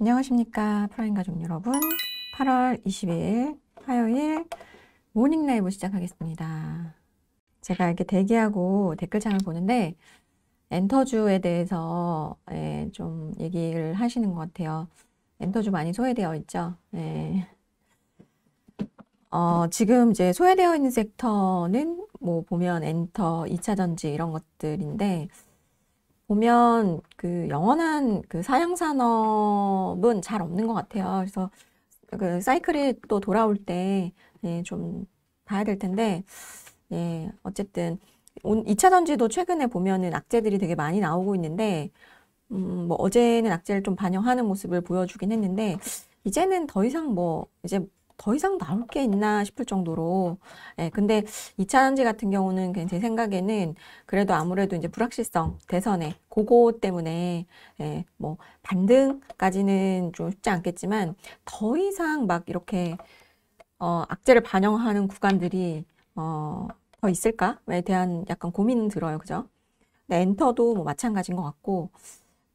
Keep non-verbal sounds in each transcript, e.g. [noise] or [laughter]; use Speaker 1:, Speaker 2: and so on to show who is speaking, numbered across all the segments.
Speaker 1: 안녕하십니까 프라임 가족 여러분 8월 20일 화요일 모닝 라이브 시작하겠습니다 제가 이렇게 대기하고 댓글창을 보는데 엔터주에 대해서 예, 좀 얘기를 하시는 것 같아요 엔터주 많이 소외되어 있죠 예. 어, 지금 이제 소외되어 있는 섹터는 뭐 보면 엔터, 2차전지 이런 것들인데 보면 그 영원한 그 사양 산업은 잘 없는 것 같아요. 그래서 그 사이클이 또 돌아올 때좀 네, 예, 봐야 될 텐데 예, 어쨌든 2차 전지도 최근에 보면은 악재들이 되게 많이 나오고 있는데 음, 뭐 어제는 악재를 좀 반영하는 모습을 보여주긴 했는데 이제는 더 이상 뭐 이제 더 이상 나올 게 있나 싶을 정도로 예, 근데 2차단지 같은 경우는 그냥 제 생각에는 그래도 아무래도 이제 불확실성 대선에 그거 때문에 예, 뭐 반등까지는 좀 쉽지 않겠지만 더 이상 막 이렇게 어, 악재를 반영하는 구간들이 어, 더 있을까에 대한 약간 고민은 들어요 그죠 근데 엔터도 뭐 마찬가지인 것 같고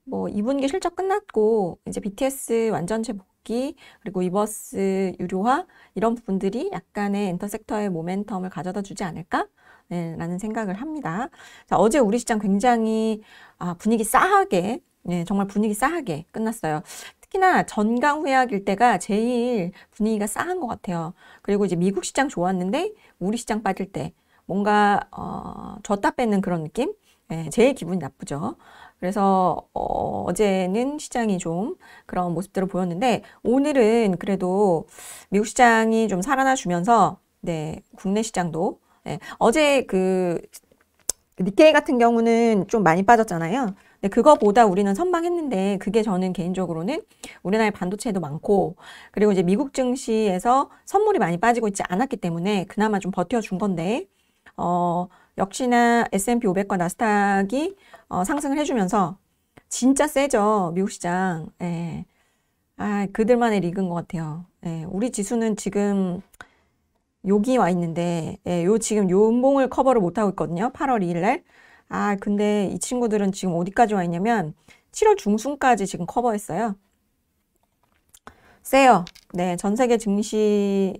Speaker 1: 뭐 2분기 실적 끝났고 이제 BTS 완전체 뭐 복귀, 그리고 이버스 유료화 이런 부분들이 약간의 엔터섹터의 모멘텀을 가져다 주지 않을까? 네, 라는 생각을 합니다. 자, 어제 우리 시장 굉장히 아, 분위기 싸하게 네, 정말 분위기 싸하게 끝났어요. 특히나 전강 후약일 때가 제일 분위기가 싸한 것 같아요. 그리고 이제 미국 시장 좋았는데 우리 시장 빠질 때 뭔가 어, 줬다 뺏는 그런 느낌? 예, 제일 기분이 나쁘죠. 그래서 어, 제는 시장이 좀 그런 모습들을 보였는데 오늘은 그래도 미국 시장이 좀 살아나 주면서 네, 국내 시장도 네, 어제 그 니케이 같은 경우는 좀 많이 빠졌잖아요. 근데 그거보다 우리는 선방했는데 그게 저는 개인적으로는 우리나라의 반도체도 많고 그리고 이제 미국 증시에서 선물이 많이 빠지고 있지 않았기 때문에 그나마 좀 버텨준 건데 어 역시나 S&P 500과 나스닥이 어, 상승을 해주면서 진짜 세죠 미국 시장. 예. 아 그들만의 리그인 것 같아요. 예. 우리 지수는 지금 여기 와 있는데 예, 요 지금 요 음봉을 커버를 못 하고 있거든요. 8월 2일날. 아 근데 이 친구들은 지금 어디까지 와 있냐면 7월 중순까지 지금 커버했어요. 세요. 네, 전 세계 증시에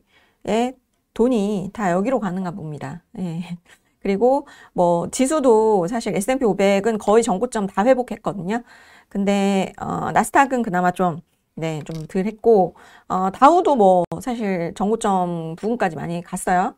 Speaker 1: 돈이 다 여기로 가는가 봅니다. 예. 그리고 뭐 지수도 사실 S&P 500은 거의 전고점 다 회복했거든요. 근데 어, 나스닥은 그나마 좀 네, 좀 덜 했고 어, 다우도 뭐 사실 전고점 부근까지 많이 갔어요.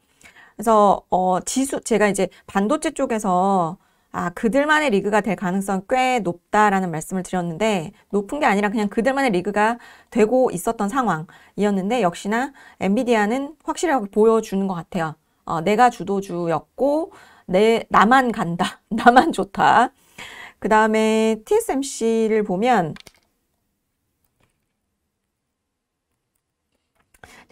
Speaker 1: 그래서 어, 지수 제가 이제 반도체 쪽에서 아, 그들만의 리그가 될 가능성 꽤 높다라는 말씀을 드렸는데 높은 게 아니라 그냥 그들만의 리그가 되고 있었던 상황이었는데 역시나 엔비디아는 확실하게 보여주는 것 같아요. 어, 내가 주도주였고 내 나만 간다. [laughs] 나만 좋다. 그 다음에 TSMC를 보면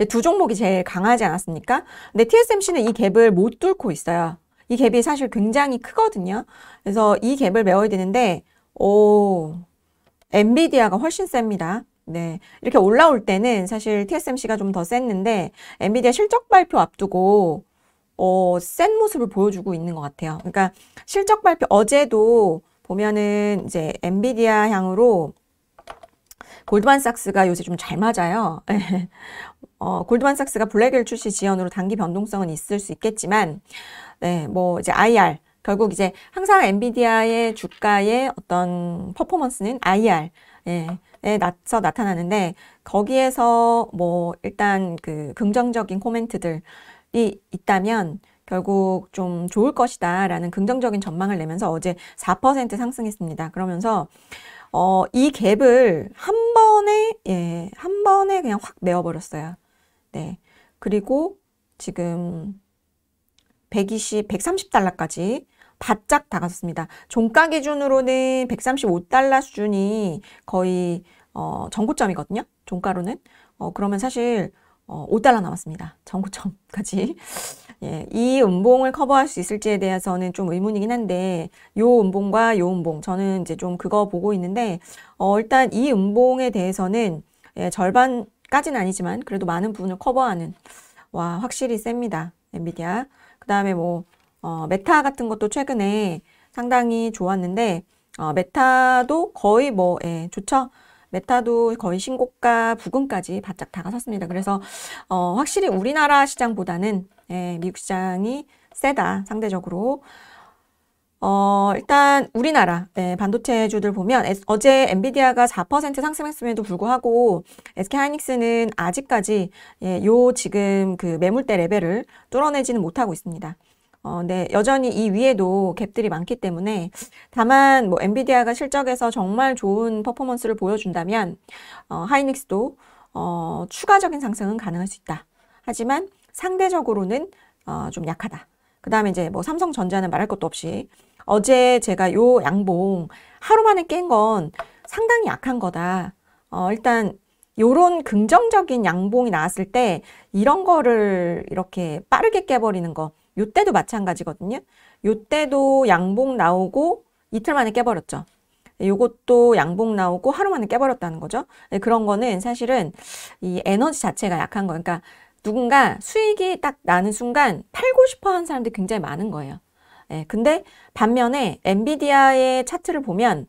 Speaker 1: 두 종목이 제일 강하지 않았습니까? 근데 TSMC는 이 갭을 못 뚫고 있어요. 이 갭이 사실 굉장히 크거든요. 그래서 이 갭을 메워야 되는데 오 엔비디아가 훨씬 셉니다. 네. 이렇게 올라올 때는 사실 TSMC가 좀 더 셌는데 엔비디아 실적 발표 앞두고 어, 센 모습을 보여주고 있는 것 같아요. 그러니까 실적 발표 어제도 보면은 이제 엔비디아 향으로 골드만삭스가 요새 좀 잘 맞아요. [laughs] 어, 골드만삭스가 블랙일 출시 지연으로 단기 변동성은 있을 수 있겠지만, 네, 뭐 이제 IR 결국 이제 항상 엔비디아의 주가의 어떤 퍼포먼스는 IR 예, 에낮서 나타나는데 거기에서 뭐 일단 그 긍정적인 코멘트들 있다면 결국 좀 좋을 것이다 라는 긍정적인 전망을 내면서 어제 4% 상승했습니다. 그러면서 어, 이 갭을 한 번에, 예, 한 번에 그냥 확 메워버렸어요. 네. 그리고 지금 120, 130달러까지 바짝 다가섰습니다. 종가 기준으로는 135달러 수준이 거의 어, 전고점이거든요. 종가로는. 어, 그러면 사실 어, 5달러 남았습니다. 정구점까지 [laughs] 예, 이 음봉을 커버할 수 있을지에 대해서는 좀 의문이긴 한데 요 음봉과 요 음봉 저는 이제 좀 그거 보고 있는데 어, 일단 이 음봉에 대해서는 예, 절반까지는 아니지만 그래도 많은 부분을 커버하는 와 확실히 셉니다. 엔비디아. 그 다음에 뭐 어, 메타 같은 것도 최근에 상당히 좋았는데 어, 메타도 거의 뭐 예, 좋죠. 메타도 거의 신고가 부근까지 바짝 다가섰습니다. 그래서 어, 확실히 우리나라 시장보다는 예, 미국 시장이 세다 상대적으로. 어, 일단 우리나라 네, 예, 반도체주들 보면 에스, 어제 엔비디아가 4% 상승했음에도 불구하고 SK하이닉스는 아직까지 예, 요 지금 그 매물대 레벨을 뚫어내지는 못하고 있습니다. 어, 네, 여전히 이 위에도 갭들이 많기 때문에 다만 뭐 엔비디아가 실적에서 정말 좋은 퍼포먼스를 보여준다면 어, 하이닉스도 어, 추가적인 상승은 가능할 수 있다. 하지만 상대적으로는 어, 좀 약하다. 그 다음에 이제 뭐 삼성전자는 말할 것도 없이 어제 제가 요 양봉 하루 만에 깬 건 상당히 약한 거다. 어, 일단 요런 긍정적인 양봉이 나왔을 때 이런 거를 이렇게 빠르게 깨버리는 거 요때도 마찬가지거든요. 요때도 양봉 나오고 이틀 만에 깨버렸죠. 예, 요것도 양봉 나오고 하루 만에 깨버렸다는 거죠. 예, 그런 거는 사실은 이 에너지 자체가 약한 거예요. 그러니까 누군가 수익이 딱 나는 순간 팔고 싶어 하는 사람들이 굉장히 많은 거예요. 예, 근데 반면에 엔비디아의 차트를 보면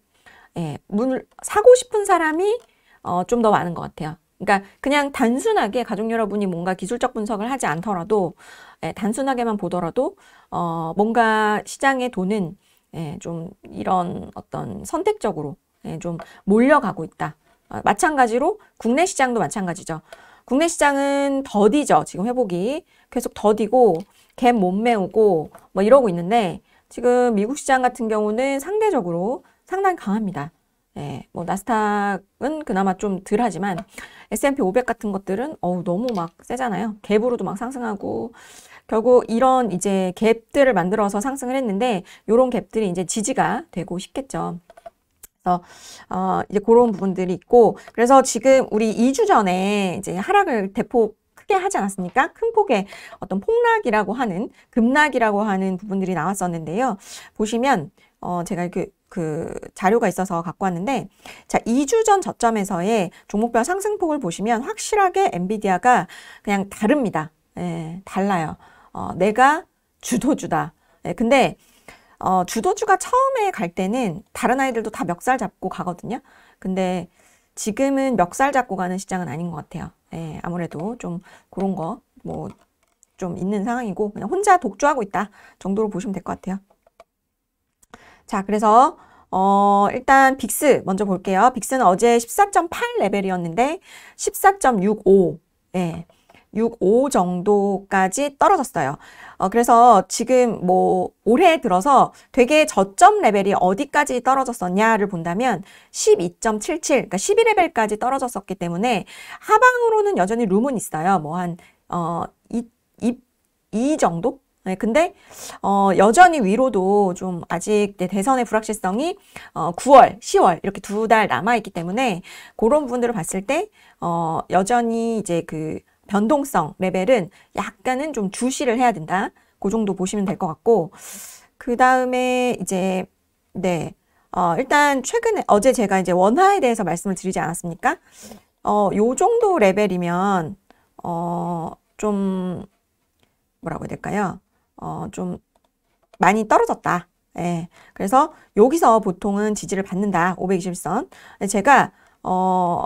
Speaker 1: 예, 문 사고 싶은 사람이 어, 좀 더 많은 것 같아요. 그러니까 그냥 단순하게 가족 여러분이 뭔가 기술적 분석을 하지 않더라도 예, 단순하게만 보더라도 어, 뭔가 시장의 돈은 예, 좀 이런 어떤 선택적으로 예, 좀 몰려가고 있다. 아, 마찬가지로 국내 시장도 마찬가지죠. 국내 시장은 더디죠. 지금 회복이 계속 더디고 갭 못 메우고 뭐 이러고 있는데 지금 미국 시장 같은 경우는 상대적으로 상당히 강합니다. 예, 뭐 나스닥은 그나마 좀 덜하지만 S&P 500 같은 것들은 어우 너무 막 세잖아요. 갭으로도 막 상승하고 결국 이런 이제 갭들을 만들어서 상승을 했는데 이런 갭들이 이제 지지가 되고 싶겠죠. 그래서 어 이제 그런 부분들이 있고 그래서 지금 우리 2주 전에 이제 하락을 대폭 크게 하지 않았습니까? 큰 폭의 어떤 폭락이라고 하는 급락이라고 하는 부분들이 나왔었는데요. 보시면 어 제가 이렇게 그 자료가 있어서 갖고 왔는데 자 2주 전 저점에서의 종목별 상승폭을 보시면 확실하게 엔비디아가 그냥 다릅니다. 예, 달라요. 어, 내가 주도주다. 예, 근데 어, 주도주가 처음에 갈 때는 다른 아이들도 다 멱살 잡고 가거든요. 근데 지금은 멱살 잡고 가는 시장은 아닌 것 같아요. 예, 아무래도 좀 그런 거 뭐 좀 있는 상황이고 그냥 혼자 독주하고 있다 정도로 보시면 될 것 같아요. 자, 그래서 어, 일단 빅스 먼저 볼게요. 빅스는 어제 14.8 레벨이었는데 14.65. 예. 6.5 정도까지 떨어졌어요. 어, 그래서 지금 뭐 올해 들어서 되게 저점 레벨이 어디까지 떨어졌었냐를 본다면 12.77, 그러니까 12레벨까지 떨어졌었기 때문에 하방으로는 여전히 룸은 있어요. 뭐 한, 어, 2, 2, 2 정도? 네, 근데 어, 여전히 위로도 좀 아직 대선의 불확실성이 어, 9월, 10월 이렇게 두 달 남아 있기 때문에 그런 부 분들을 봤을 때 어, 여전히 이제 그 변동성 레벨은 약간은 좀 주시를 해야 된다. 그 정도 보시면 될 것 같고 그 다음에 이제 네 어, 일단 최근에 어제 제가 이제 원화에 대해서 말씀을 드리지 않았습니까? 어, 요 정도 레벨이면 어, 좀 뭐라고 해야 될까요? 어, 좀 많이 떨어졌다. 예. 그래서 여기서 보통은 지지를 받는다. 520선. 제가 어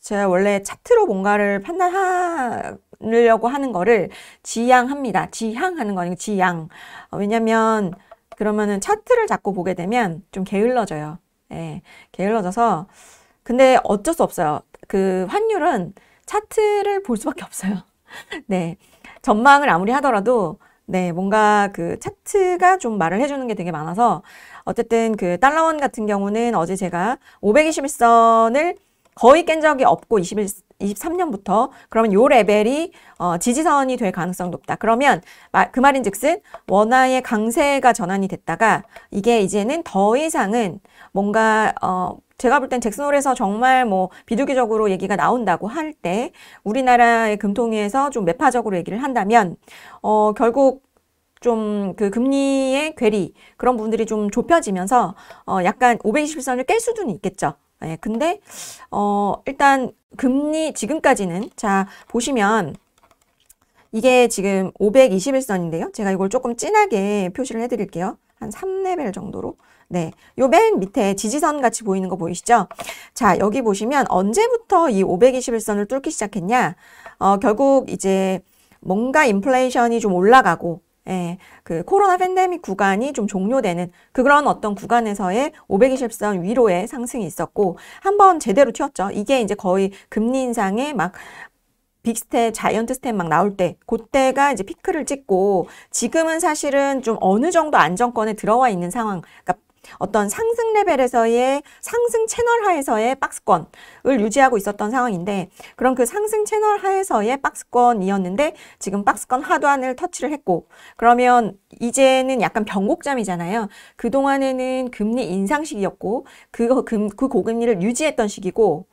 Speaker 1: 제가 원래 차트로 뭔가를 판단하려고 하는 거를 지향합니다. 지향하는 거 아니고 지향. 어, 왜냐면 그러면은 차트를 자꾸 보게 되면 좀 게을러져요. 예. 게을러져서 근데 어쩔 수 없어요. 그 환율은 차트를 볼 수밖에 없어요. [laughs] 네. 전망을 아무리 하더라도 네, 뭔가 그 차트가 좀 말을 해주는 게 되게 많아서 어쨌든 그 달러원 같은 경우는 어제 제가 521선을 거의 깬 적이 없고 21, 23년부터 그러면 요 레벨이 어, 지지선이 될 가능성 높다. 그러면 마, 그 말인즉슨 원화의 강세가 전환이 됐다가 이게 이제는 더 이상은 뭔가 어, 제가 볼 땐 잭슨홀에서 정말 뭐 비둘기적으로 얘기가 나온다고 할 때 우리나라의 금통위에서 좀 매파적으로 얘기를 한다면 어 결국 좀 그 금리의 괴리 그런 부분들이 좀 좁혀지면서 어 약간 521선을 깰 수는 있겠죠. 예, 근데 어 일단 금리 지금까지는 자 보시면 이게 지금 521선인데요. 제가 이걸 조금 진하게 표시를 해드릴게요. 한 3레벨 정도로 네, 요 맨 밑에 지지선 같이 보이는 거 보이시죠? 자, 여기 보시면 언제부터 이 521선을 뚫기 시작했냐? 어, 결국 이제 뭔가 인플레이션이 좀 올라가고 예, 그 코로나 팬데믹 구간이 좀 종료되는 그런 어떤 구간에서의 520선 위로의 상승이 있었고 한 번 제대로 튀었죠. 이게 이제 거의 금리 인상에 막 빅스텝, 자이언트 스텝 막 나올 때, 그때가 이제 피크를 찍고 지금은 사실은 좀 어느 정도 안정권에 들어와 있는 상황, 그러니까 어떤 상승 레벨에서의 상승 채널 하에서의 박스권을 유지하고 있었던 상황인데 그런 그 상승 채널 하에서의 박스권이었는데 지금 박스권 하단을 터치를 했고 그러면 이제는 약간 변곡점이잖아요. 그동안에는 금리 인상 시기였고 그, 금, 그 고금리를 유지했던 시기고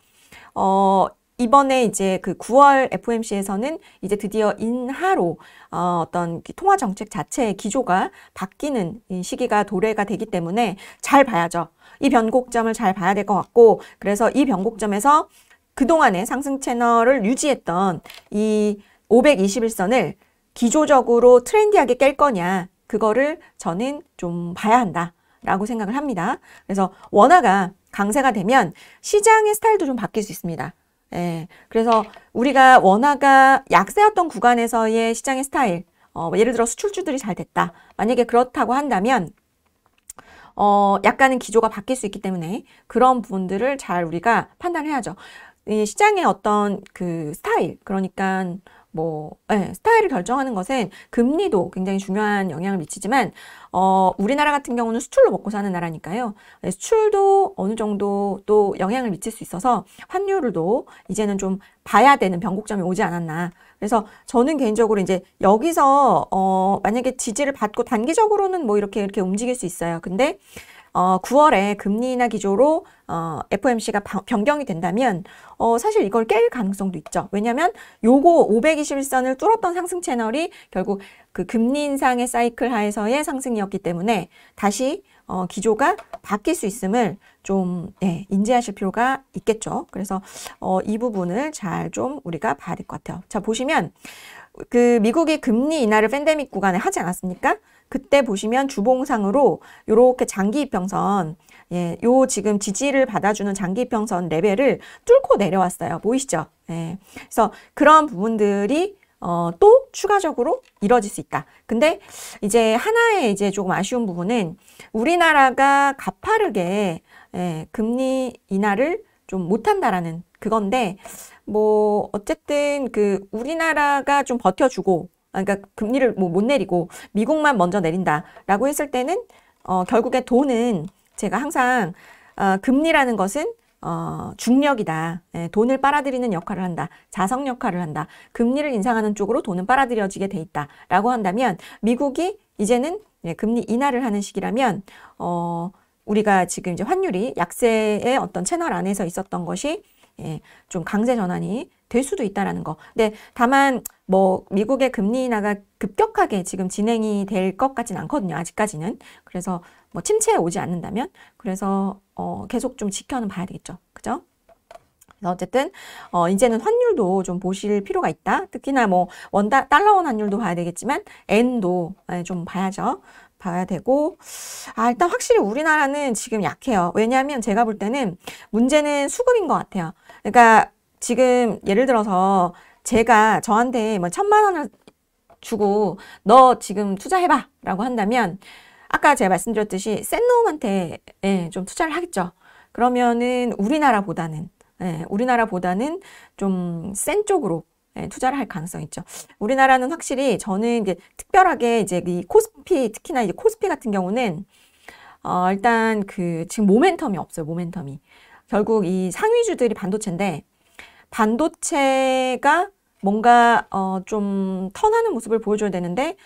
Speaker 1: 어, 이번에 이제 그 9월 FOMC에서는 이제 드디어 인하로 어, 어떤 그 통화 정책 자체의 기조가 바뀌는 시기가 도래가 되기 때문에 잘 봐야죠. 이 변곡점을 잘 봐야 될 것 같고 그래서 이 변곡점에서 그동안의 상승 채널을 유지했던 이 521선을 기조적으로 트렌디하게 깰 거냐 그거를 저는 좀 봐야 한다. 라고 생각을 합니다. 그래서 원화가 강세가 되면 시장의 스타일도 좀 바뀔 수 있습니다. 예. 그래서 우리가 원화가 약세였던 구간에서의 시장의 스타일, 어, 뭐 예를 들어 수출주들이 잘 됐다. 만약에 그렇다고 한다면, 어, 약간은 기조가 바뀔 수 있기 때문에 그런 부분들을 잘 우리가 판단해야죠. 이 시장의 어떤 그 스타일, 그러니까 뭐 네, 스타일을 결정하는 것은 금리도 굉장히 중요한 영향을 미치지만 어, 우리나라 같은 경우는 수출로 먹고 사는 나라니까요. 네, 수출도 어느 정도 또 영향을 미칠 수 있어서 환율도 이제는 좀 봐야 되는 변곡점이 오지 않았나. 그래서 저는 개인적으로 이제 여기서 어, 만약에 지지를 받고 단기적으로는 뭐 이렇게 이렇게 움직일 수 있어요. 근데 어, 9월에 금리 인하 기조로 어, FOMC가 변경이 된다면 어, 사실 이걸 깰 가능성도 있죠. 왜냐하면 요거 521선을 뚫었던 상승 채널이 결국 그 금리 인상의 사이클 하에서의 상승이었기 때문에 다시 어, 기조가 바뀔 수 있음을 좀 예, 인지하실 필요가 있겠죠. 그래서 어, 이 부분을 잘 좀 우리가 봐야 될 것 같아요. 자 보시면 그 미국이 금리 인하를 팬데믹 구간에 하지 않았습니까? 그때 보시면 주봉상으로 이렇게 장기 입평선 예, 요 지금 지지를 받아주는 장기 이평선 레벨을 뚫고 내려왔어요. 보이시죠? 예. 그래서 그런 부분들이 어, 또 추가적으로 이뤄질 수 있다. 근데 이제 하나의 이제 조금 아쉬운 부분은 우리나라가 가파르게 예, 금리 인하를 좀 못한다라는 그건데 뭐 어쨌든 그 우리나라가 좀 버텨주고 그러니까 금리를 뭐 못 내리고 미국만 먼저 내린다라고 했을 때는 어, 결국에 돈은 제가 항상 어, 금리라는 것은 어, 중력이다. 예, 돈을 빨아들이는 역할을 한다. 자성 역할을 한다. 금리를 인상하는 쪽으로 돈은 빨아들여지게 돼 있다. 라고 한다면 미국이 이제는 예, 금리 인하를 하는 시기라면 어, 우리가 지금 이제 환율이 약세의 어떤 채널 안에서 있었던 것이 예, 좀 강제 전환이 될 수도 있다라는 거. 근데 다만 뭐 미국의 금리 인하가 급격하게 지금 진행이 될 것 같진 않거든요. 아직까지는. 그래서 뭐 침체에 오지 않는다면 그래서 어 계속 좀 지켜는 봐야 되겠죠. 그죠? 어쨌든 어 이제는 환율도 좀 보실 필요가 있다. 특히나 뭐 원달 달러원 환율도 봐야 되겠지만 엔도 예, 좀 봐야죠. 봐야 되고 아 일단 확실히 우리나라는 지금 약해요. 왜냐하면 제가 볼 때는 문제는 수급인 것 같아요. 그러니까 지금 예를 들어서 제가 저한테 뭐 천만 원을 주고 너 지금 투자해봐 라고 한다면 아까 제가 말씀드렸듯이 센 놈한테 예, 좀 투자를 하겠죠. 그러면은 우리나라보다는 예, 우리나라보다는 좀 센 쪽으로 예, 투자를 할 가능성이 있죠. 우리나라는 확실히 저는 이제 특별하게 이제 이 코스피 특히나 이제 코스피 같은 경우는 어, 일단 그 지금 모멘텀이 없어요. 모멘텀이 결국 이 상위주들이 반도체인데 반도체가 뭔가 어, 좀 턴하는 모습을 보여줘야 되는데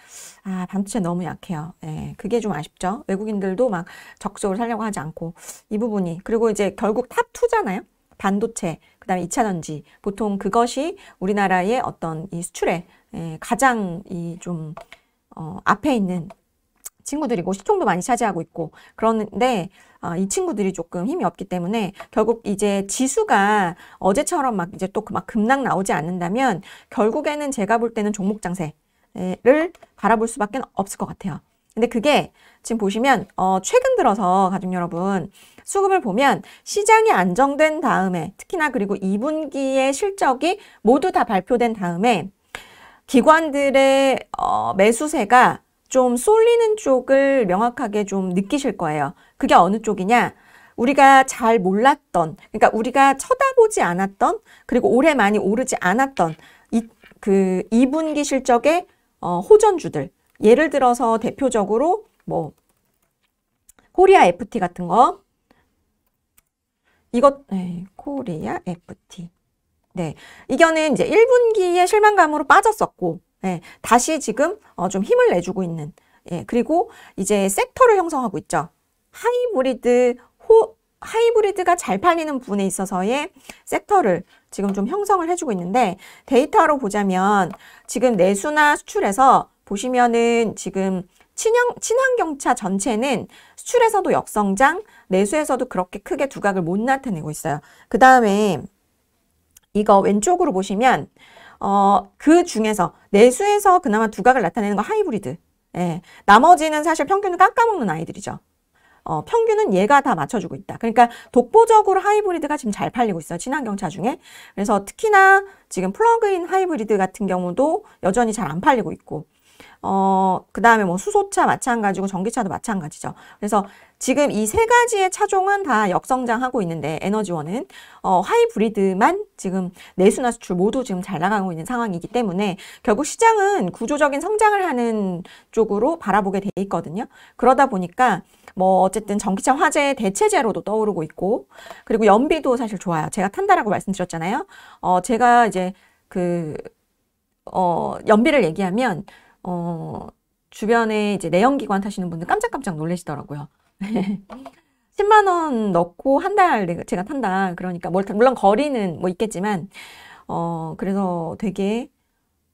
Speaker 1: 아 반도체 너무 약해요. 예, 그게 좀 아쉽죠. 외국인들도 막 적극적으로 살려고 하지 않고 이 부분이 그리고 이제 결국 탑투잖아요 반도체 그다음에 이차전지 보통 그것이 우리나라의 어떤 이 수출에 예, 가장 이 좀 어, 앞에 있는 친구들이고 시총도 많이 차지하고 있고 그런데 어, 이 친구들이 조금 힘이 없기 때문에 결국 이제 지수가 어제처럼 막 이제 또막 그 급락 나오지 않는다면 결국에는 제가 볼 때는 종목 장세를 바라볼 수밖에 없을 것 같아요. 근데 그게 지금 보시면 어, 최근 들어서 가족 여러분 수급을 보면 시장이 안정된 다음에 특히나 그리고 2분기의 실적이 모두 다 발표된 다음에 기관들의 어, 매수세가 좀 쏠리는 쪽을 명확하게 좀 느끼실 거예요. 그게 어느 쪽이냐? 우리가 잘 몰랐던, 그러니까 우리가 쳐다보지 않았던, 그리고 오래 많이 오르지 않았던 이, 그 2분기 실적의 어, 호전주들. 예를 들어서 대표적으로 뭐 코리아 FT 같은 거. 이것 에 네, 코리아 FT. 네. 이거는 이제 1분기에 실망감으로 빠졌었고 예, 다시 지금 어, 좀 힘을 내주고 있는 예, 그리고 이제 섹터를 형성하고 있죠. 하이브리드 호 하이브리드가 잘 팔리는 부 분에 있어서의 섹터를 지금 좀 형성을 해주고 있는데 데이터로 보자면 지금 내수나 수출에서 보시면은 지금 친환, 친환경차 전체는 수출에서도 역성장, 내수에서도 그렇게 크게 두각을 못 나타내고 있어요. 그 다음에 이거 왼쪽으로 보시면 어, 그 중에서 내수에서 그나마 두각을 나타내는 건 하이브리드. 예. 나머지는 사실 평균을 깎아먹는 아이들이죠. 어, 평균은 얘가 다 맞춰주고 있다. 그러니까 독보적으로 하이브리드가 지금 잘 팔리고 있어요. 친환경차 중에. 그래서 특히나 지금 플러그인 하이브리드 같은 경우도 여전히 잘 안 팔리고 있고 어, 그 다음에 뭐 수소차 마찬가지고 전기차도 마찬가지죠. 그래서 지금 이 세 가지의 차종은 다 역성장하고 있는데 에너지원은 어, 하이브리드만 지금 내수나 수출 모두 지금 잘 나가고 있는 상황이기 때문에 결국 시장은 구조적인 성장을 하는 쪽으로 바라보게 돼 있거든요. 그러다 보니까 뭐 어쨌든 전기차 화재의 대체제로도 떠오르고 있고 그리고 연비도 사실 좋아요. 제가 탄다라고 말씀드렸잖아요. 어, 제가 이제 그 어, 연비를 얘기하면 어, 주변에 이제 내연기관 타시는 분들 깜짝깜짝 놀라시더라고요. 10만 [laughs] 원 넣고 한 달 제가 탄다. 그러니까 물론 거리는 뭐 있겠지만 어 그래서 되게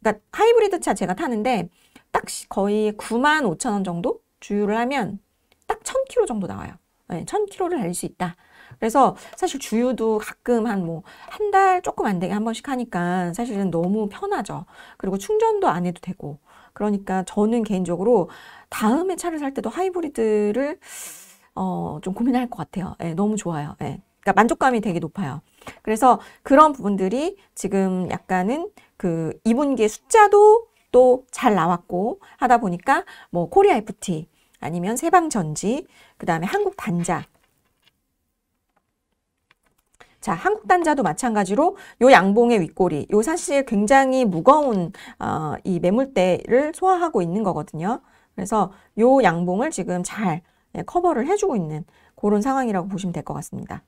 Speaker 1: 그러니까 하이브리드 차 제가 타는데 딱 거의 9만 5천 원 정도 주유를 하면 딱 1,000km 정도 나와요. 네, 1,000km를 달릴 수 있다. 그래서 사실 주유도 가끔 한 뭐 한 달 조금 안 되게 한 번씩 하니까 사실은 너무 편하죠. 그리고 충전도 안 해도 되고 그러니까 저는 개인적으로 다음에 차를 살 때도 하이브리드를 어, 좀 고민할 것 같아요. 예, 너무 좋아요. 예. 그러니까 만족감이 되게 높아요. 그래서 그런 부분들이 지금 약간은 그 2분기의 숫자도 또 잘 나왔고 하다 보니까 뭐 코리아 FT 아니면 세방전지, 그 다음에 한국 단자, 자, 한국 단자도 마찬가지로 요 양봉의 윗꼬리, 요 사실 굉장히 무거운 어, 이 매물대를 소화하고 있는 거거든요. 그래서 요 양봉을 지금 잘 예, 커버를 해주고 있는 그런 상황이라고 보시면 될 것 같습니다.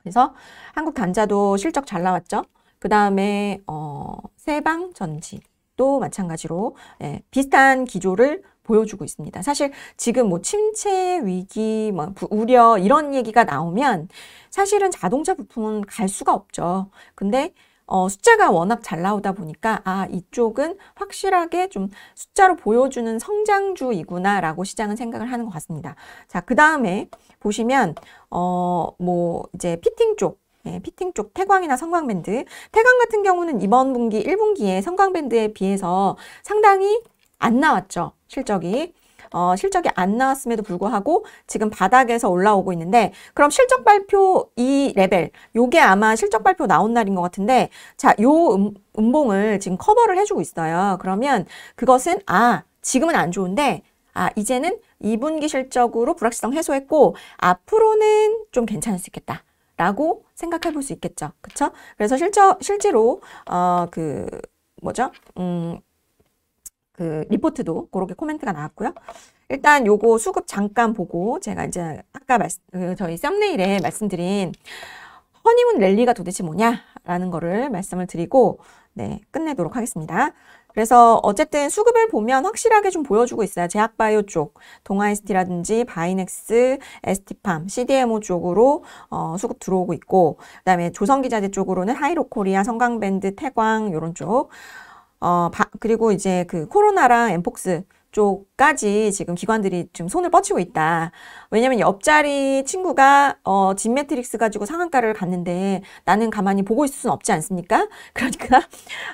Speaker 1: 그래서 한국 단자도 실적 잘 나왔죠. 그 다음에 어, 세방 전지 도 마찬가지로 예, 비슷한 기조를 보여주고 있습니다. 사실 지금 뭐 침체 위기, 뭐 우려 이런 얘기가 나오면 사실은 자동차 부품은 갈 수가 없죠. 근데 어, 숫자가 워낙 잘 나오다 보니까 아 이쪽은 확실하게 좀 숫자로 보여주는 성장주이구나라고 시장은 생각을 하는 것 같습니다. 자 그 다음에 보시면 어 뭐 이제 피팅 쪽 예, 피팅 쪽 태광이나 성광밴드 태광 같은 경우는 이번 분기 1분기에 성광밴드에 비해서 상당히 안 나왔죠. 실적이. 어, 실적이 안 나왔음에도 불구하고 지금 바닥에서 올라오고 있는데 그럼 실적 발표 이 레벨 요게 아마 실적 발표 나온 날인 것 같은데 자요 음, 음봉을 지금 커버를 해주고 있어요 그러면 그것은 아 지금은 안 좋은데 아 이제는 2분기 실적으로 불확실성 해소했고 앞으로는 좀 괜찮을 수 있겠다 라고 생각해 볼 수 있겠죠 그쵸 그래서 실적 실제로 어 그 뭐죠 음그 리포트도 그렇게 코멘트가 나왔고요. 일단 요거 수급 잠깐 보고 제가 이제 아까 말씀, 그 저희 썸네일에 말씀드린 허니문 랠리가 도대체 뭐냐라는 거를 말씀을 드리고 네, 끝내도록 하겠습니다. 그래서 어쨌든 수급을 보면 확실하게 좀 보여주고 있어요. 제약바이오 쪽, 동아이스티라든지 바이넥스, 에스티팜, CDMO 쪽으로 어, 수급 들어오고 있고 그다음에 조선기자재 쪽으로는 하이로코리아, 성강밴드, 태광 요런 쪽 어, 바, 그리고 이제 그 코로나랑 엠폭스 쪽까지 지금 기관들이 지금 손을 뻗치고 있다. 왜냐면 옆자리 친구가 어, 진 매트릭스 가지고 상한가를 갔는데 나는 가만히 보고 있을 수는 없지 않습니까? [laughs] 그러니까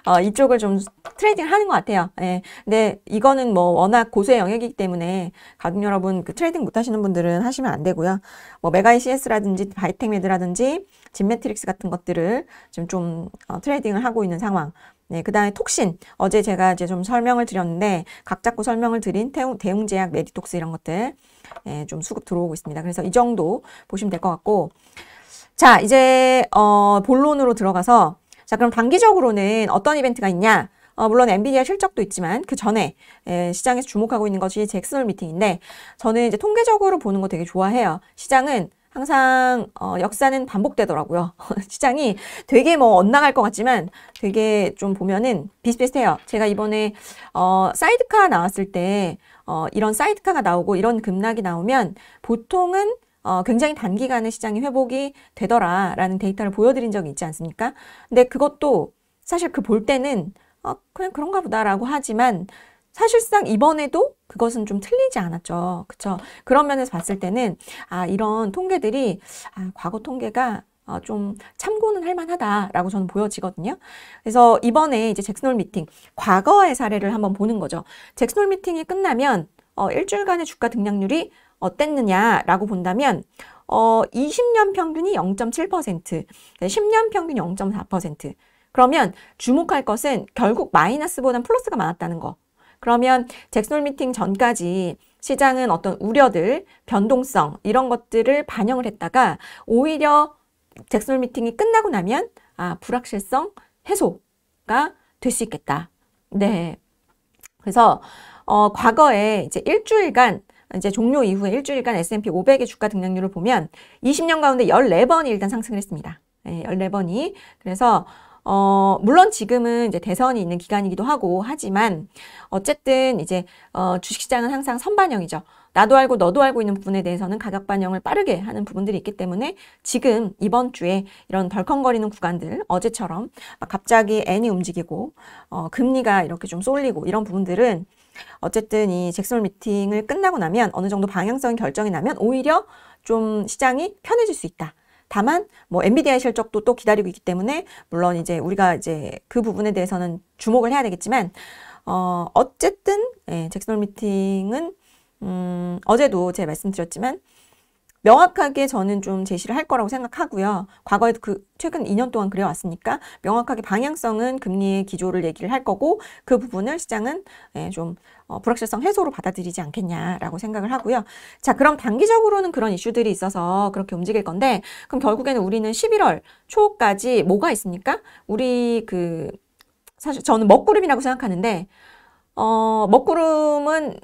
Speaker 1: 어, 이쪽을 좀 트레이딩을 하는 것 같아요. 예. 근데 이거는 뭐 워낙 고수의 영역이기 때문에 가족 여러분 그 트레이딩 못 하시는 분들은 하시면 안 되고요. 뭐 메가이 CS라든지 바이텍메드라든지 진 매트릭스 같은 것들을 지금 좀 어, 트레이딩을 하고 있는 상황. 네, 그 다음에 톡신. 어제 제가 이제 좀 설명을 드렸는데, 각 잡고 설명을 드린 태웅, 대웅제약, 메디톡스 이런 것들, 예, 좀 수급 들어오고 있습니다. 그래서 이 정도 보시면 될 것 같고, 자, 이제, 어, 본론으로 들어가서, 자, 그럼 단기적으로는 어떤 이벤트가 있냐? 어, 물론 엔비디아 실적도 있지만 그 전에 에, 예, 시장에서 주목하고 있는 것이 잭슨홀 미팅인데 저는 이제 통계적으로 보는 거 되게 좋아해요. 시장은 항상 어, 역사는 반복되더라고요. [laughs] 시장이 되게 뭐 엇나갈 것 같지만 되게 좀 보면은 비슷비슷해요. 제가 이번에 어, 사이드카 나왔을 때 어, 이런 사이드카가 나오고 이런 급락이 나오면 보통은 어, 굉장히 단기간에 시장이 회복이 되더라라는 데이터를 보여드린 적이 있지 않습니까? 근데 그것도 사실 그 볼 때는 어, 그냥 그런가 보다라고 하지만 사실상 이번에도 그것은 좀 틀리지 않았죠. 그쵸? 그런 면에서 봤을 때는, 아, 이런 통계들이, 아, 과거 통계가 어, 좀 참고는 할 만하다라고 저는 보여지거든요. 그래서 이번에 이제 잭슨홀 미팅, 과거의 사례를 한번 보는 거죠. 잭슨홀 미팅이 끝나면, 어, 일주일간의 주가 등락률이 어땠느냐라고 본다면, 어, 20년 평균이 0.7%, 10년 평균이 0.4%. 그러면 주목할 것은 결국 마이너스보단 플러스가 많았다는 거. 그러면 잭솔 미팅 전까지 시장은 어떤 우려들, 변동성 이런 것들을 반영을 했다가 오히려 잭솔 미팅이 끝나고 나면 아, 불확실성 해소가 될 수 있겠다. 네. 그래서 어, 과거에 이제 일주일간 이제 종료 이후에 일주일간 S&P 500의 주가 등락률을 보면 20년 가운데 14번이 일단 상승을 했습니다. 네, 14번이. 그래서 어, 물론 지금은 이제 대선이 있는 기간이기도 하고 하지만 어쨌든 이제 어, 주식시장은 항상 선반영이죠. 나도 알고 너도 알고 있는 부분에 대해서는 가격 반영을 빠르게 하는 부분들이 있기 때문에 지금 이번 주에 이런 덜컹거리는 구간들 어제처럼 갑자기 N이 움직이고 어, 금리가 이렇게 좀 쏠리고 이런 부분들은 어쨌든 이 잭슨홀 미팅을 끝나고 나면 어느 정도 방향성 결정이 나면 오히려 좀 시장이 편해질 수 있다. 다만 뭐 엔비디아의 실적도 또 기다리고 있기 때문에 물론 이제 우리가 이제 그 부분에 대해서는 주목을 해야 되겠지만 어 어쨌든 예, 잭슨 홀 미팅은 음 어제도 제가 말씀드렸지만 명확하게 저는 좀 제시를 할 거라고 생각하고요. 과거에도 그 최근 2년 동안 그래왔으니까 명확하게 방향성은 금리의 기조를 얘기를 할 거고 그 부분을 시장은 예, 좀 어, 불확실성 해소로 받아들이지 않겠냐라고 생각을 하고요. 자, 그럼 단기적으로는 그런 이슈들이 있어서 그렇게 움직일 건데 그럼 결국에는 우리는 11월 초까지 뭐가 있습니까? 우리 그 사실 저는 먹구름이라고 생각하는데 어, 먹구름은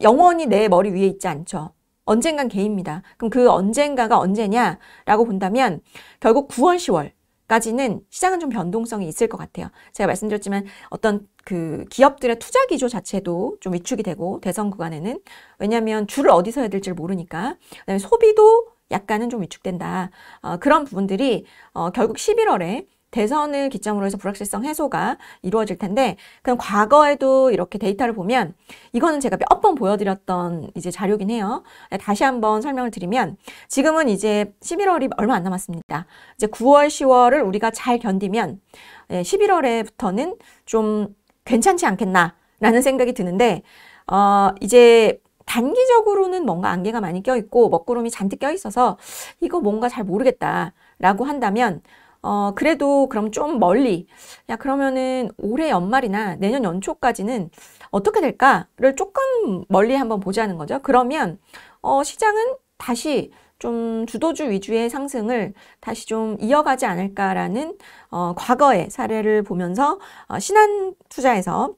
Speaker 1: 영원히 내 머리 위에 있지 않죠. 언젠간 개입니다. 그럼 그 언젠가가 언제냐라고 본다면 결국 9월, 10월 까지는 시장은 좀 변동성이 있을 것 같아요. 제가 말씀드렸지만 어떤 그 기업들의 투자 기조 자체도 좀 위축이 되고 대선 구간에는 왜냐하면 줄을 어디서 해야 될지를 모르니까 그다음에 소비도 약간은 좀 위축된다. 어, 그런 부분들이 어, 결국 11월에 대선을 기점으로 해서 불확실성 해소가 이루어질 텐데 그럼 과거에도 이렇게 데이터를 보면 이거는 제가 몇 번 보여드렸던 이제 자료긴 해요. 네, 다시 한번 설명을 드리면 지금은 이제 11월이 얼마 안 남았습니다. 이제 9월, 10월을 우리가 잘 견디면 11월에부터는 좀 괜찮지 않겠나라는 생각이 드는데 어 이제 단기적으로는 뭔가 안개가 많이 껴있고 먹구름이 잔뜩 껴있어서 이거 뭔가 잘 모르겠다라고 한다면 어, 그래도 그럼 좀 멀리. 야, 그러면은 올해 연말이나 내년 연초까지는 어떻게 될까를 조금 멀리 한번 보자는 거죠. 그러면, 어, 시장은 다시 좀 주도주 위주의 상승을 다시 좀 이어가지 않을까라는 어, 과거의 사례를 보면서 어, 신한 투자에서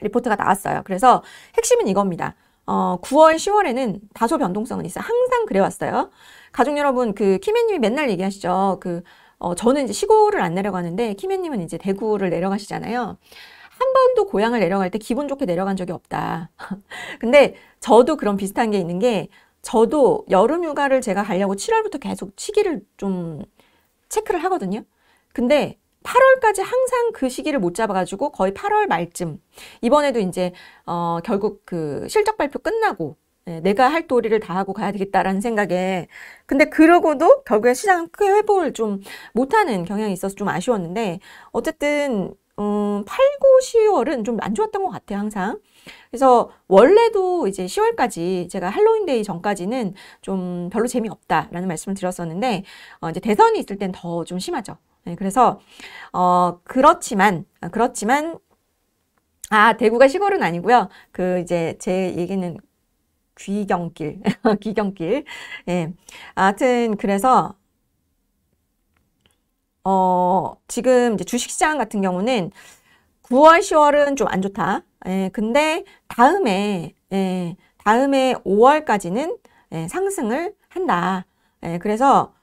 Speaker 1: 리포트가 나왔어요. 그래서 핵심은 이겁니다. 어, 9월, 10월에는 다소 변동성은 있어요. 항상 그래왔어요. 가족 여러분, 그, 키맨님이 맨날 얘기하시죠. 그, 어, 저는 이제 시골을 안 내려가는데 키메님은 이제 대구를 내려가시잖아요. 한 번도 고향을 내려갈 때 기분 좋게 내려간 적이 없다. [laughs] 근데 저도 그런 비슷한 게 있는 게 저도 여름 휴가를 제가 가려고 7월부터 계속 치기를 좀 체크를 하거든요. 근데 8월까지 항상 그 시기를 못 잡아가지고 거의 8월 말쯤 이번에도 이제 어 결국 그 실적 발표 끝나고 예, 내가 할 도리를 다 하고 가야 되겠다라는 생각에 근데 그러고도 결국에 시장은 크게 회복을 좀 못하는 경향이 있어서 좀 아쉬웠는데 어쨌든 음, 8, 9, 10월은 좀 안 좋았던 것 같아요, 항상. 그래서 원래도 이제 10월까지 제가 할로윈데이 전까지는 좀 별로 재미없다라는 말씀을 드렸었는데, 어, 이제 대선이 있을 땐 더 좀 심하죠. 네, 그래서, 어, 그렇지만, 아, 그렇지만, 아, 대구가 시골은 아니고요. 그 이제 제 얘기는 귀경길, [laughs] 귀경길. 예. 아무튼 그래서 어, 지금 이제 주식시장 같은 경우는 9월, 10월은 좀 안 좋다. 예, 근데 다음에, 예, 다음에 5월까지는 예, 상승을 한다. 예, 그래서,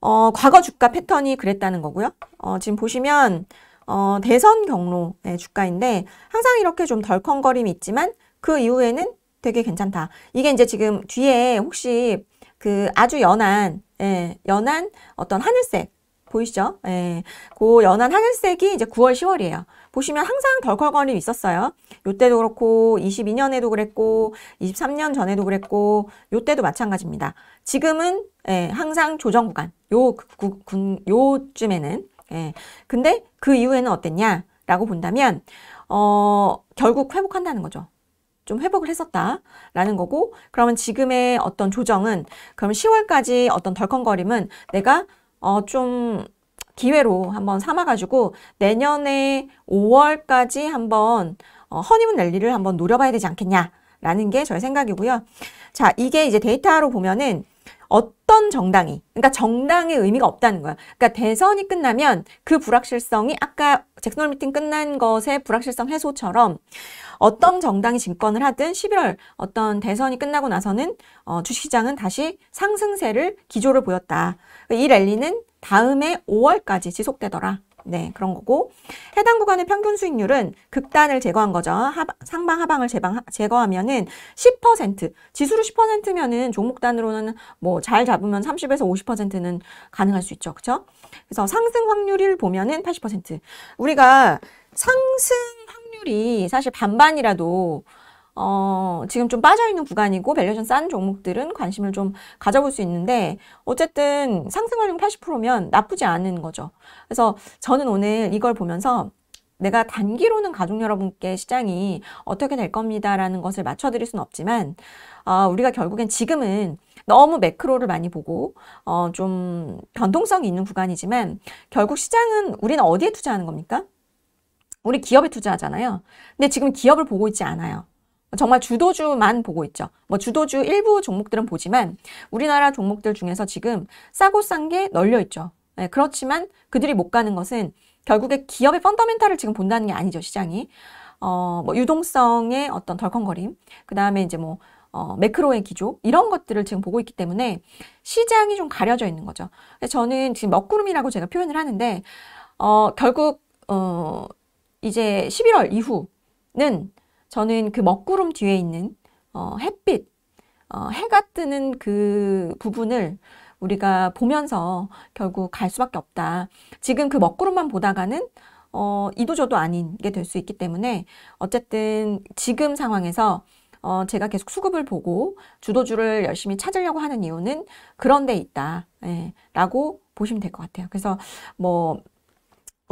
Speaker 1: 어, 과거 주가 패턴이 그랬다는 거고요. 어, 지금 보시면, 어, 대선 경로 예, 주가인데, 항상 이렇게 좀 덜컹거림이 있지만, 그 이후에는 되게 괜찮다. 이게 이제 지금 뒤에 혹시 그 아주 연한, 예, 연한 어떤 하늘색 보이시죠? 예, 그 연한 하늘색이 이제 9월, 10월이에요. 보시면 항상 덜컥거림이 있었어요. 요때도 그렇고 22년에도 그랬고 23년 전에도 그랬고 요때도 마찬가지입니다. 지금은 예, 항상 조정 구간. 요 구, 군, 요쯤에는 예. 근데 그 이후에는 어땠냐라고 본다면 어, 결국 회복한다는 거죠. 좀 회복을 했었다라는 거고 그러면 지금의 어떤 조정은 그럼 10월까지 어떤 덜컹거림은 내가 어좀 기회로 한번 삼아가지고 내년에 5월까지 한번 어, 허니문 랠리를 한번 노려봐야 되지 않겠냐라는 게 저의 생각이고요. 자 이게 이제 데이터로 보면은 어떤 정당이 그러니까 정당의 의미가 없다는 거야. 그러니까 대선이 끝나면 그 불확실성이 아까 잭슨홀 미팅 끝난 것의 불확실성 해소처럼 어떤 정당이 집권을 하든 11월 어떤 대선이 끝나고 나서는 어, 주식시장은 다시 상승세를 기조를 보였다. 그러니까 이 랠리는 다음에 5월까지 지속되더라. 네, 그런 거고 해당 구간의 평균 수익률은 극단을 제거한 거죠. 하 상방 하방을 제거하면은10% 지수로 10%면은 종목 단으로는 뭐 잘 잡으면 30에서 50%는 가능할 수 있죠. 그렇죠? 그래서 상승 확률을 보면은 80% 우리가 상승 확률이 사실 반반이라도 어, 지금 좀 빠져있는 구간이고 밸류션 싼 종목들은 관심을 좀 가져볼 수 있는데 어쨌든 상승 활용 80%면 나쁘지 않은 거죠. 그래서 저는 오늘 이걸 보면서 내가 단기로는 가족 여러분께 시장이 어떻게 될 겁니다라는 것을 맞춰드릴 수는 없지만 어, 우리가 결국엔 지금은 너무 매크로를 많이 보고 어, 좀 변동성이 있는 구간이지만 결국 시장은 우리는 어디에 투자하는 겁니까? 우리 기업에 투자하잖아요. 근데 지금 기업을 보고 있지 않아요. 정말 주도주만 보고 있죠. 뭐 주도주 일부 종목들은 보지만 우리나라 종목들 중에서 지금 싸고 싼 게 널려 있죠. 네, 그렇지만 그들이 못 가는 것은 결국에 기업의 펀더멘탈을 지금 본다는 게 아니죠, 시장이. 어, 뭐 유동성의 어떤 덜컹거림, 그 다음에 이제 뭐, 어, 매크로의 기조, 이런 것들을 지금 보고 있기 때문에 시장이 좀 가려져 있는 거죠. 저는 지금 먹구름이라고 제가 표현을 하는데, 어, 결국, 어, 이제 11월 이후는 저는 그 먹구름 뒤에 있는 어, 햇빛, 어, 해가 뜨는 그 부분을 우리가 보면서 결국 갈 수밖에 없다. 지금 그 먹구름만 보다가는 어, 이도저도 아닌 게 될 수 있기 때문에 어쨌든 지금 상황에서 어, 제가 계속 수급을 보고 주도주를 열심히 찾으려고 하는 이유는 그런 데 있다. 예, 라고 보시면 될 것 같아요. 그래서 뭐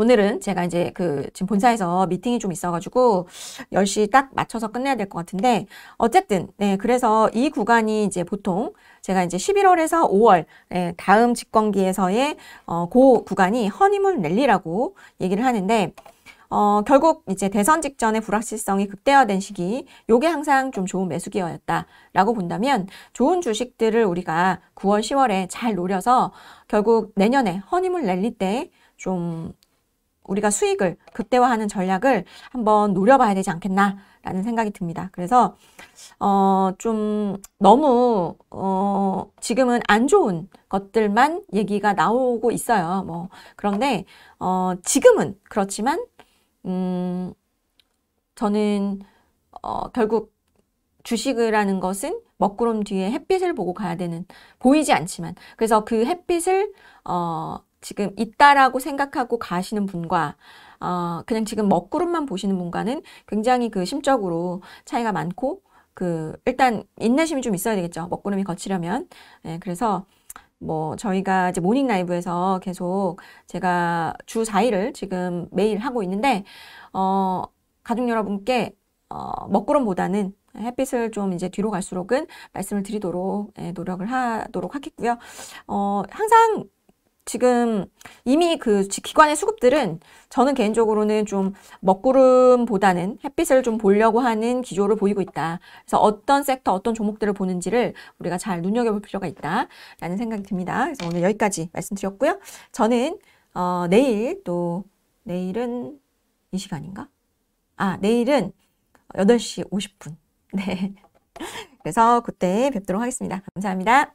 Speaker 1: 오늘은 제가 이제 그 지금 본사에서 미팅이 좀 있어가지고 10시 딱 맞춰서 끝내야 될 것 같은데 어쨌든 네 그래서 이 구간이 이제 보통 제가 이제 11월에서 5월 네, 다음 직권기에서의 어, 고 구간이 허니문 랠리라고 얘기를 하는데 어, 결국 이제 대선 직전에 불확실성이 극대화된 시기, 요게 항상 좀 좋은 매수 기여였다라고 본다면 좋은 주식들을 우리가 9월, 10월에 잘 노려서 결국 내년에 허니문 랠리 때좀 우리가 수익을 극대화하는 전략을 한번 노려봐야 되지 않겠나라는 생각이 듭니다. 그래서 어, 좀 너무 어, 지금은 안 좋은 것들만 얘기가 나오고 있어요. 뭐 그런데 어, 지금은 그렇지만 음, 저는 어, 결국 주식이라는 것은 먹구름 뒤에 햇빛을 보고 가야 되는 보이지 않지만 그래서 그 햇빛을 어, 지금 있다라고 생각하고 가시는 분과 어, 그냥 지금 먹구름만 보시는 분과는 굉장히 그 심적으로 차이가 많고 그 일단 인내심이 좀 있어야 되겠죠. 먹구름이 거치려면. 네, 예, 그래서 뭐 저희가 이제 모닝 라이브에서 계속 제가 주 4일을 지금 매일 하고 있는데 어 가족 여러분께 어 먹구름보다는 햇빛을 좀 이제 뒤로 갈수록은 말씀을 드리도록 예, 노력을 하도록 하겠고요. 어 항상 지금 이미 그 기관의 수급들은 저는 개인적으로는 좀 먹구름보다는 햇빛을 좀 보려고 하는 기조를 보이고 있다. 그래서 어떤 섹터, 어떤 종목들을 보는지를 우리가 잘 눈여겨볼 필요가 있다라는 생각이 듭니다. 그래서 오늘 여기까지 말씀드렸고요. 저는 어, 내일 또 내일은 이 시간인가? 아, 내일은 8시 50분. 네. [laughs] 그래서 그때 뵙도록 하겠습니다. 감사합니다.